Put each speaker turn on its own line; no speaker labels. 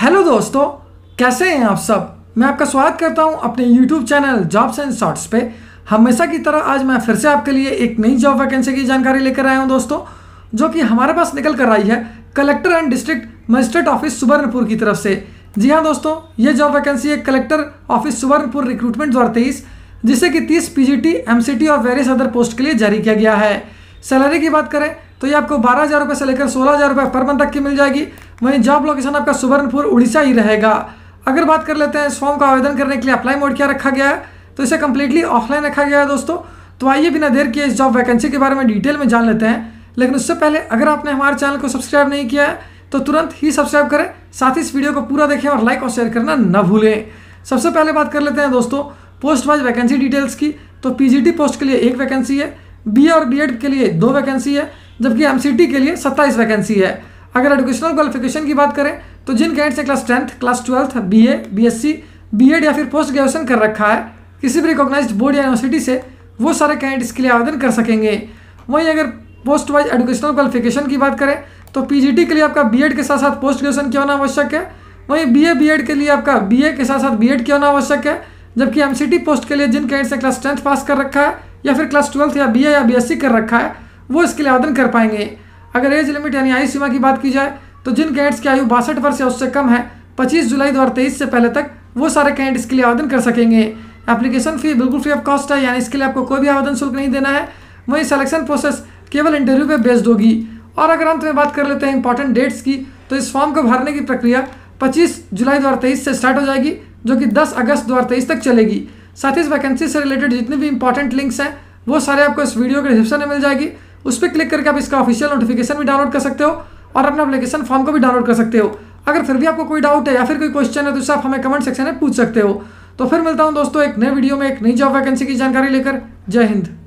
hello दोस्तों कैसे हैं आप सब मैं आपका स्वागत करता हूं अपने YouTube channel jobs and shorts पे हमेशा की तरह आज मैं फिर से आपके लिए एक नई जॉब वैकेंसी की जानकारी लेकर आया हूं दोस्तों जो कि हमारे पास निकल कर आई है collector and district magistrate office Subarnapur की तरफ से जी हाँ दोस्तों ये जॉब वैकेंसी है कलेक्टर ऑफिस सुबर्णपुर रिक्रूटमेंट दो तेईस जिसे कि तीस P G T M C T और वेरियस अदर पोस्ट के लिए जारी किया गया है सैलरी की बात करें तो ये आपको बारह हज़ार रुपये से लेकर सोलह हज़ार रुपये पर मंथ तक की मिल जाएगी वहीं जॉब लोकेशन आपका सुबर्णपुर उड़ीसा ही रहेगा अगर बात कर लेते हैं इस फॉर्म का आवेदन करने के लिए अप्लाई मोड क्या रखा गया है तो इसे कंप्लीटली ऑफलाइन रखा गया है दोस्तों तो आइए बिना देर किए इस जॉब वैकेंसी के बारे में डिटेल में जान लेते हैं लेकिन उससे पहले अगर आपने हमारे चैनल को सब्सक्राइब नहीं किया है तो तुरंत ही सब्सक्राइब करें साथ ही इस वीडियो को पूरा देखें और लाइक और शेयर करना न भूलें सबसे पहले बात कर लेते हैं दोस्तों पोस्ट वाइज वैकेंसी डिटेल्स की तो पीजीटी पोस्ट के लिए एक वैकेंसी है बी और बीएड के लिए दो वैकेंसी है जबकि एमसीटी के लिए सत्ताईस वैकेंसी है अगर एडुकेशनल क्वालिफिकेशन की बात करें तो जिन कैंडिडेट से class tenth class twelfth B A B S C B Ed या फिर पोस्ट ग्रेजुएशन कर रखा है किसी भी रिकॉग्नाइज बोर्ड या यूनिवर्सिटी से वो सारे कैंडिडेट इसके लिए आवेदन कर सकेंगे वहीं अगर पोस्ट वाइज एडुकेशनल क्वालिफिकेशन की बात करें तो टी के लिए आपका एड के साथ साथ पोस्ट ग्रेजुएशन क्यों होना आवश्यक है वहीं बी बी एड के लिए आपका ए के साथ साथ बी एड क्यों होना आवश्यक है जबकि टी पोस्ट के लिए जिन कैंडिडेट से क्लास टेंथ पास कर रखा है या फिर क्लास ट्वेल्थ या बी या सी कर रखा है वो इसके लिए आवेदन कर पाएंगे अगर एज लिमिट यानी आयु सीमा की बात की जाए तो जिन कैंडिडेट्स की आयु बासठ वर्ष या उससे कम है पच्चीस जुलाई दो से पहले तक वो सारे कैंडिडेट इसके लिए आवेदन कर सकेंगे एप्लीकेशन फ़ी बिल्कुल फ्री ऑफ कॉस्ट है यानी इसके लिए आपको कोई भी आवेदन शुल्क नहीं देना है वही सिलेक्शन प्रोसेस केवल इंटरव्यू पे बेस्ड होगी और अगर अंत में बात कर लेते हैं इंपॉर्टेंट डेट्स की तो इस फॉर्म को भरने की प्रक्रिया 25 जुलाई दो से स्टार्ट हो जाएगी जो कि 10 अगस्त दो तक चलेगी साथ ही इस वैकेंसी से रिलेटेड जितने भी इंपॉर्टेंट लिंक्स हैं वो सारे आपको इस वीडियो के डिस्क्रिप्शन में मिल जाएगी उस पर क्लिक करके आप इसका ऑफिशियल नोटिफिकेशन भी डाउनलोड कर सकते हो और अपना अपलीकेशन फॉर्म को भी डाउनलोड कर सकते हो अगर फिर भी आपको कोई डाउट है या फिर कोई क्वेश्चन है तो आप हमें कमेंट सेक्शन में पूछ सकते हो तो फिर मिलता हूँ दोस्तों एक नए वीडियो में एक नई जॉब वैकेंसी की जानकारी लेकर जय हिंद